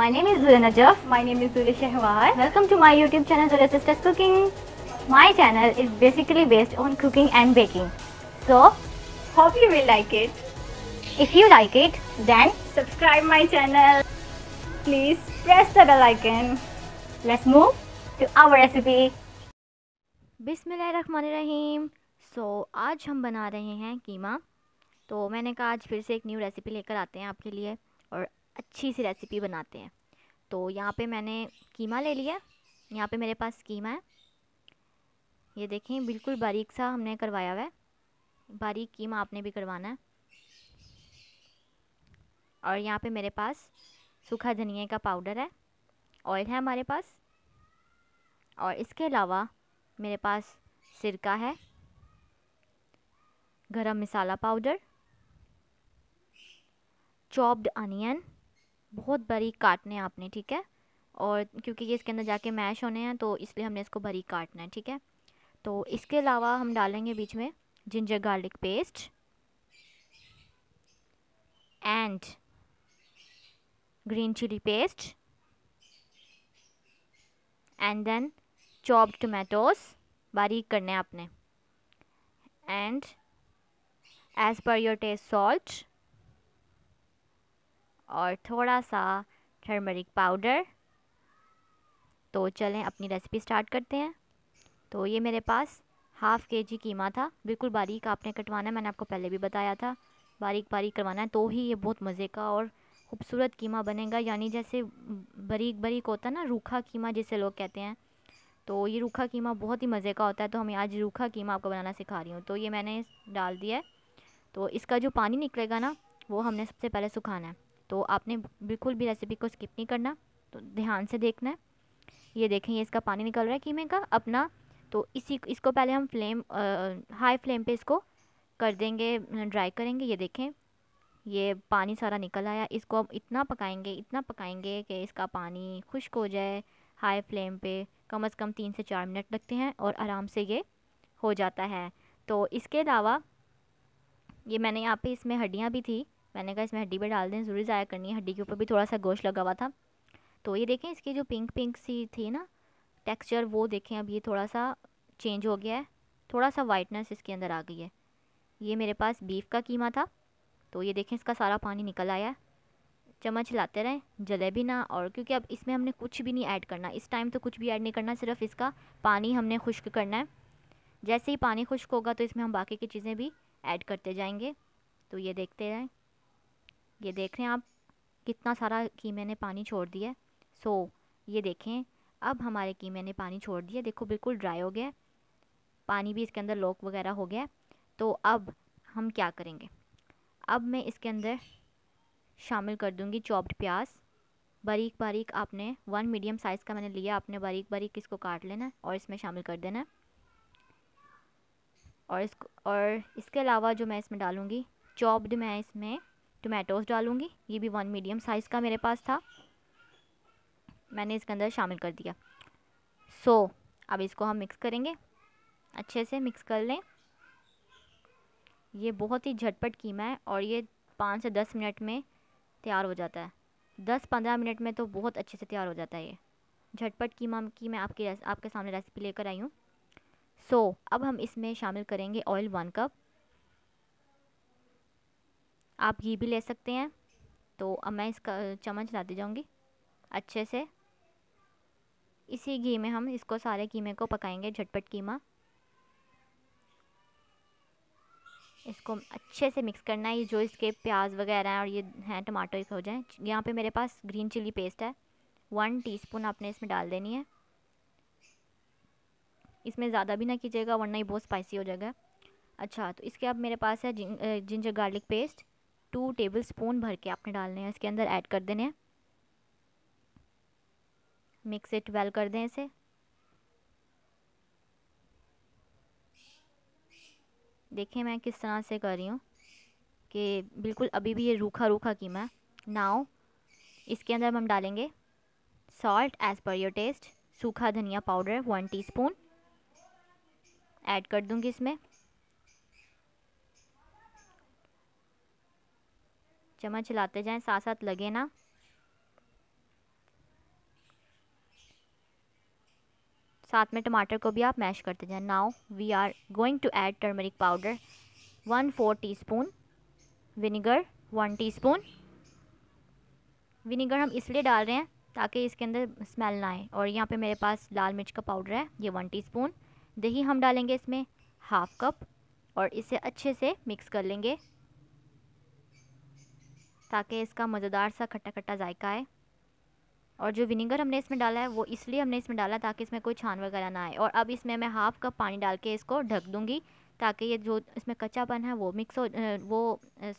My name is Zula Najaf. My name is Zula Shahwar. Welcome to my YouTube channel Zula Sisters Cooking. My channel is basically based on cooking and baking. So, hope you will like it. If you like it, then subscribe my channel. Please press the bell icon. Let's move to our recipe. Bismillahirrahmanirrahim. so, आज हम बना रहे हैं कीमा तो मैंने कहा आज फिर से एक न्यू रेसिपी लेकर आते हैं आपके लिए और अच्छी सी रेसिपी बनाते हैं तो यहाँ पे मैंने कीमा ले लिया यहाँ पे मेरे पास कीमा है ये देखें बिल्कुल बारीक सा हमने करवाया हुआ है बारीक कीमा आपने भी करवाना है और यहाँ पे मेरे पास सूखा धनिया का पाउडर है ऑयल है हमारे पास और इसके अलावा मेरे पास सिरका है गरम मसाला पाउडर चॉप्ड अनियन बहुत बारीक काटने हैं आपने ठीक है और क्योंकि ये इसके अंदर जाके मैश होने हैं तो इसलिए हमने इसको बारीक काटना है ठीक है तो इसके अलावा हम डालेंगे बीच में ginger garlic paste and green chilli paste and then chopped tomatoes बारीक करने हैं आपने and as per your taste salt और थोड़ा सा टर्मरिक पाउडर तो चलें अपनी रेसिपी स्टार्ट करते हैं तो ये मेरे पास हाफ़ के जी कीमा था बिल्कुल बारीक आपने कटवाना है मैंने आपको पहले भी बताया था बारीक बारीक करवाना है तो ही ये बहुत मज़े का और खूबसूरत कीमा बनेगा यानी जैसे बारीक बारीक होता है ना रूखा कीमा जिसे लोग कहते हैं तो ये रूखा कीमा बहुत ही मज़े का होता है तो हमें आज रूखा कीमा आपको बनाना सिखा रही हूँ तो ये मैंने डाल दिया है तो इसका जो पानी निकलेगा ना वो हमने सबसे पहले सुखाना है तो आपने बिल्कुल भी रेसिपी को स्किप नहीं करना तो ध्यान से देखना है ये देखें ये इसका पानी निकल रहा है कीमे का अपना तो इसी इसको पहले हम फ्लेम हाई फ्लेम पे इसको कर देंगे ड्राई करेंगे ये देखें ये पानी सारा निकल आया इसको हम इतना पकाएंगे इतना पकाएंगे कि इसका पानी खुश्क हो जाए हाई फ्लेम पे कम अज़ कम तीन से चार मिनट लगते हैं और आराम से ये हो जाता है तो इसके अलावा ये मैंने यहाँ पे इसमें हड्डियाँ भी थी मैंने कहा इसमें हड्डी पर डाल दें ज़रूर ज़ाया करनी है हड्डी के ऊपर भी थोड़ा सा गोश्त लगा हुआ था तो ये देखें इसकी जो पिंक पिंक सी थी ना टेक्सचर वो देखें अब ये थोड़ा सा चेंज हो गया है थोड़ा सा वाइटनेस इसके अंदर आ गई है ये मेरे पास बीफ का कीमा था तो ये देखें इसका सारा पानी निकल आया है चम्मच लाते रहें जले भी ना और क्योंकि अब इसमें हमने कुछ भी नहीं ऐड करना इस टाइम तो कुछ भी ऐड नहीं करना सिर्फ इसका पानी हमने खुश्क करना है जैसे ही पानी खुश्क होगा तो इसमें हम बाकी की चीज़ें भी ऐड करते जाएंगे तो ये देखते रहें ये देख रहे हैं आप कितना सारा कीमे ने पानी छोड़ दिया सो so, ये देखें अब हमारे कीमे ने पानी छोड़ दिया देखो बिल्कुल ड्राई हो गया पानी भी इसके अंदर लॉक वगैरह हो गया तो अब हम क्या करेंगे अब मैं इसके अंदर शामिल कर दूँगी चॉप्ड प्याज बारीक बारीक आपने वन मीडियम साइज़ का मैंने लिया आपने बारीक बारीक इसको काट लेना और इसमें शामिल कर देना और इसको और इसके अलावा जो मैं इसमें डालूँगी चॉप्ड मैं इसमें टोमेटोज़ डालूँगी ये भी वन मीडियम साइज़ का मेरे पास था मैंने इसके अंदर शामिल कर दिया सो so, अब इसको हम मिक्स करेंगे अच्छे से मिक्स कर लें ये बहुत ही झटपट कीमा है और ये पाँच से दस मिनट में तैयार हो जाता है दस पंद्रह मिनट में तो बहुत अच्छे से तैयार हो जाता है ये झटपट कीमा की मैं आपके आपके सामने रेसिपी लेकर आई हूँ सो so, अब हम इसमें शामिल करेंगे ऑयल वन कप आप घी भी ले सकते हैं तो अब मैं इसका चम्मच लाती जाऊँगी अच्छे से इसी घी में हम इसको सारे कीमे को पकाएंगे झटपट कीमा इसको अच्छे से मिक्स करना है जो इसके प्याज वगैरह हैं और ये हैं टमाटो एक हो जाए यहाँ पे मेरे पास ग्रीन चिली पेस्ट है वन टीस्पून आपने इसमें डाल देनी है इसमें ज़्यादा भी ना कीजिएगा वरना ये बहुत स्पाइसी हो जाएगा अच्छा तो इसके अब मेरे पास है ginger garlic paste two tablespoon भर के आपने डालने हैं इसके अंदर ऐड कर देने हैं मिक्स इट वेल कर दें इसे देखें मैं किस तरह से कर रही हूँ कि बिल्कुल अभी भी ये रूखा रूखा कीमा है नाव इसके अंदर हम डालेंगे salt as per your taste सूखा धनिया पाउडर वन टीस्पून ऐड कर दूँगी इसमें चम्मच हिलाते जाएं साथ साथ लगे ना साथ में टमाटर को भी आप मैश करते जाएं now we are going to add turmeric powder one four teaspoon vinegar one teaspoon vinegar हम इसलिए डाल रहे हैं ताकि इसके अंदर स्मेल ना आए और यहाँ पे मेरे पास लाल मिर्च का पाउडर है ये वन टीस्पून दही हम डालेंगे इसमें हाफ़ कप और इसे अच्छे से मिक्स कर लेंगे ताकि इसका मज़ेदार सा खट्टा खट्टा जायका आए और जो विनीगर हमने इसमें डाला है वो इसलिए हमने इसमें डाला ताकि इसमें कोई छान वगैरह ना आए और अब इसमें मैं हाफ़ कप पानी डाल के इसको ढक दूँगी ताकि ये जो इसमें कच्चापन है वो मिक्स हो वो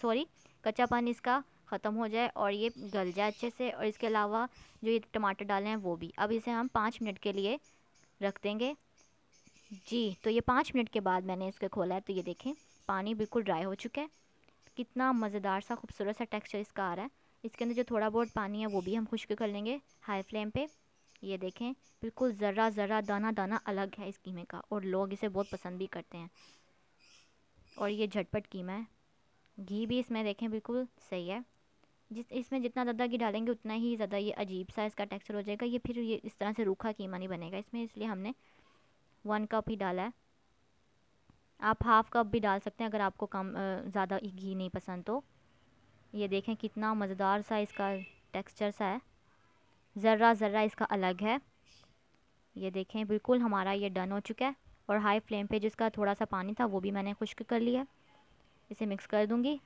सॉरी कच्चापन इसका ख़त्म हो जाए और ये गल जाए अच्छे से और इसके अलावा जो ये टमाटर डाले हैं वो भी अब इसे हम पाँच मिनट के लिए रख देंगे जी तो ये पाँच मिनट के बाद मैंने इसके खोला है तो ये देखें पानी बिल्कुल ड्राई हो चुका है कितना मज़ेदार सा खूबसूरत सा टेक्सचर इसका आ रहा है इसके अंदर जो थोड़ा बहुत पानी है वो भी हम खुश्क कर लेंगे हाई फ्लेम पे ये देखें बिल्कुल ज़रा ज़रा दाना दाना अलग है इस कीमे का और लोग इसे बहुत पसंद भी करते हैं और ये झटपट कीमा है घी भी इसमें देखें बिल्कुल सही है जिस इसमें जितना ज़्यादा घी डालेंगे उतना ही ज़्यादा ये अजीब सा इसका टेक्सचर हो जाएगा ये फिर ये इस तरह से रूखा कीमा नहीं बनेगा इसमें इसलिए हमने वन कप ही डाला है आप हाफ़ कप भी डाल सकते हैं अगर आपको कम ज़्यादा घी नहीं पसंद तो ये देखें कितना मज़ेदार सा इसका टेक्सचर सा है ज़र्रा ज़र्रा इसका अलग है ये देखें बिल्कुल हमारा ये डन हो चुका है और हाई फ्लेम पे जिसका थोड़ा सा पानी था वो भी मैंने खुश्क कर लिया इसे मिक्स कर दूँगी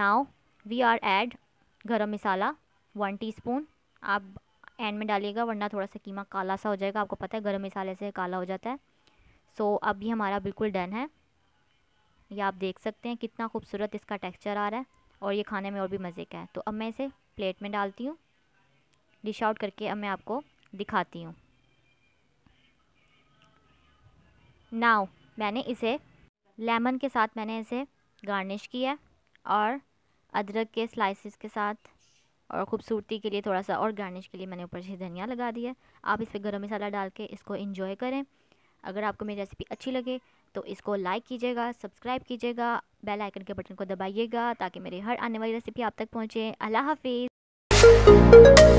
now we are add garam masala one T आप एंड में डालिएगा वरना थोड़ा सा कीमा काला सा हो जाएगा आपको पता है गर्म मसाले से काला हो जाता है सो so, ये हमारा बिल्कुल डन है ये आप देख सकते हैं कितना खूबसूरत इसका टेक्सचर आ रहा है और ये खाने में और भी मज़े का है तो अब मैं इसे प्लेट में डालती हूँ डिश आउट करके अब मैं आपको दिखाती हूँ नाव मैंने इसे लेमन के साथ मैंने इसे गार्निश किया और अदरक के स्लाइसिस के साथ और ख़ूबसूरती के लिए थोड़ा सा और गार्निश के लिए मैंने ऊपर से धनिया लगा दिया आप इस पर गर्म मसाला डाल के इसको इन्जॉय करें अगर आपको मेरी रेसिपी अच्छी लगे तो इसको लाइक कीजिएगा सब्सक्राइब कीजिएगा बेल आइकन के बटन को दबाइएगा ताकि मेरी हर आने वाली रेसिपी आप तक पहुँचे अल्लाह हाफिज़